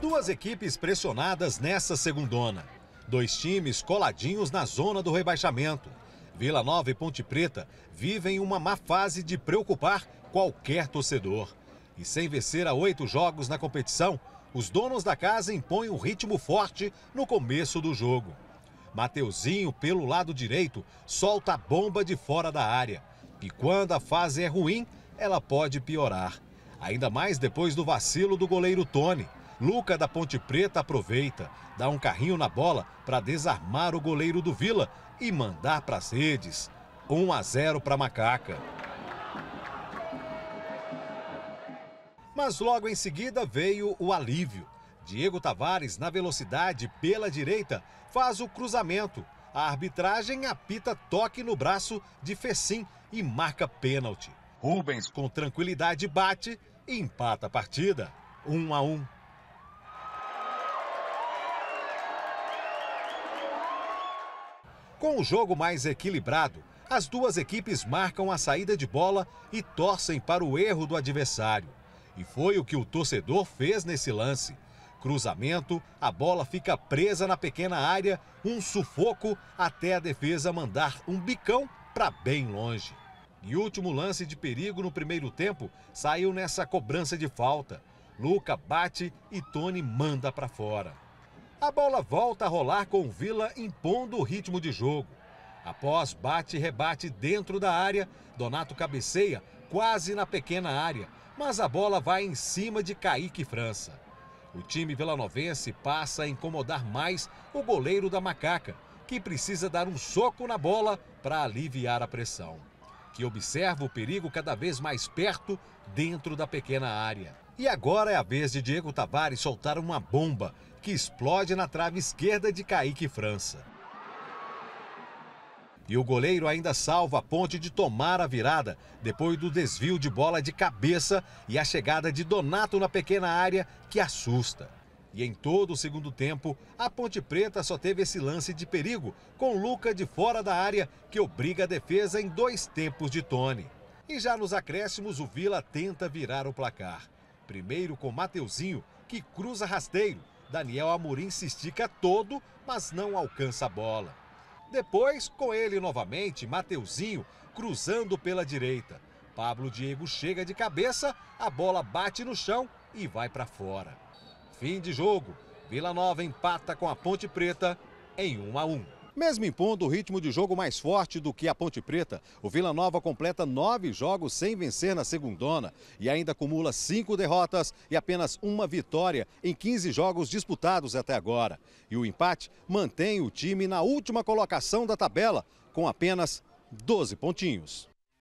Duas equipes pressionadas nessa segundona. Dois times coladinhos na zona do rebaixamento. Vila Nova e Ponte Preta vivem uma má fase de preocupar qualquer torcedor. E sem vencer a oito jogos na competição, os donos da casa impõem um ritmo forte no começo do jogo. Mateuzinho, pelo lado direito, solta a bomba de fora da área. E quando a fase é ruim, ela pode piorar. Ainda mais depois do vacilo do goleiro Tony, Luca da Ponte Preta aproveita, dá um carrinho na bola para desarmar o goleiro do Vila e mandar para as redes. 1 a 0 para Macaca. Mas logo em seguida veio o alívio. Diego Tavares, na velocidade pela direita, faz o cruzamento. A arbitragem apita toque no braço de Fecim e marca pênalti. Rubens, com tranquilidade, bate e empata a partida. 1 um a 1. Um. Com o jogo mais equilibrado, as duas equipes marcam a saída de bola e torcem para o erro do adversário. E foi o que o torcedor fez nesse lance. Cruzamento, a bola fica presa na pequena área, um sufoco até a defesa mandar um bicão para bem longe. E último lance de perigo no primeiro tempo saiu nessa cobrança de falta. Luca bate e Tony manda para fora. A bola volta a rolar com Vila impondo o ritmo de jogo. Após bate e rebate dentro da área, Donato cabeceia quase na pequena área, mas a bola vai em cima de Kaique França. O time vilanovense passa a incomodar mais o goleiro da Macaca, que precisa dar um soco na bola para aliviar a pressão, que observa o perigo cada vez mais perto dentro da pequena área. E agora é a vez de Diego Tavares soltar uma bomba que explode na trave esquerda de Kaique França. E o goleiro ainda salva a ponte de tomar a virada, depois do desvio de bola de cabeça e a chegada de Donato na pequena área, que assusta. E em todo o segundo tempo, a Ponte Preta só teve esse lance de perigo, com Luca de fora da área, que obriga a defesa em dois tempos de Tony. E já nos acréscimos, o Vila tenta virar o placar. Primeiro com Mateuzinho, que cruza rasteiro. Daniel Amorim se estica todo, mas não alcança a bola. Depois, com ele novamente, Mateuzinho, cruzando pela direita. Pablo Diego chega de cabeça, a bola bate no chão e vai para fora. Fim de jogo. Vila Nova empata com a Ponte Preta em 1 a 1. Mesmo impondo o ritmo de jogo mais forte do que a Ponte Preta, o Vila Nova completa nove jogos sem vencer na segundona e ainda acumula cinco derrotas e apenas uma vitória em 15 jogos disputados até agora. E o empate mantém o time na última colocação da tabela, com apenas 12 pontinhos.